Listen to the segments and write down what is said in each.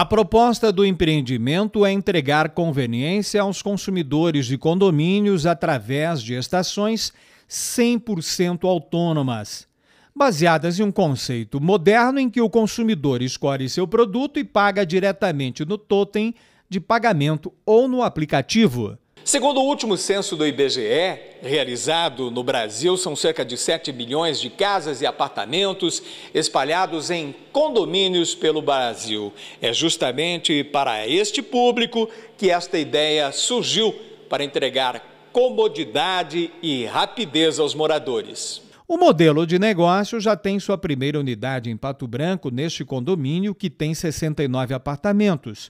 A proposta do empreendimento é entregar conveniência aos consumidores de condomínios através de estações 100% autônomas, baseadas em um conceito moderno em que o consumidor escolhe seu produto e paga diretamente no totem de pagamento ou no aplicativo. Segundo o último censo do IBGE, realizado no Brasil, são cerca de 7 milhões de casas e apartamentos espalhados em condomínios pelo Brasil. É justamente para este público que esta ideia surgiu para entregar comodidade e rapidez aos moradores. O modelo de negócio já tem sua primeira unidade em Pato Branco, neste condomínio, que tem 69 apartamentos.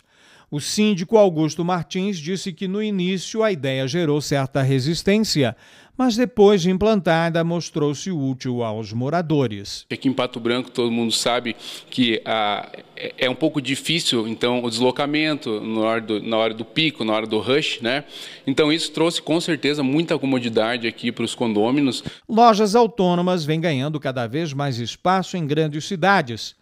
O síndico Augusto Martins disse que no início a ideia gerou certa resistência, mas depois de implantada mostrou-se útil aos moradores. Aqui em Pato Branco todo mundo sabe que ah, é, é um pouco difícil então o deslocamento na hora, do, na hora do pico, na hora do rush, né? Então isso trouxe com certeza muita comodidade aqui para os condôminos. Lojas autônomas vêm ganhando cada vez mais espaço em grandes cidades.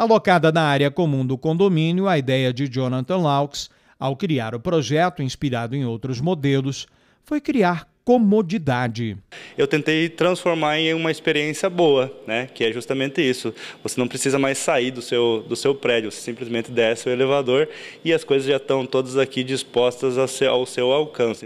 Alocada na área comum do condomínio, a ideia de Jonathan Laux, ao criar o projeto inspirado em outros modelos, foi criar comodidade. Eu tentei transformar em uma experiência boa, né? Que é justamente isso. Você não precisa mais sair do seu do seu prédio, você simplesmente desce o elevador e as coisas já estão todas aqui dispostas ao seu, ao seu alcance.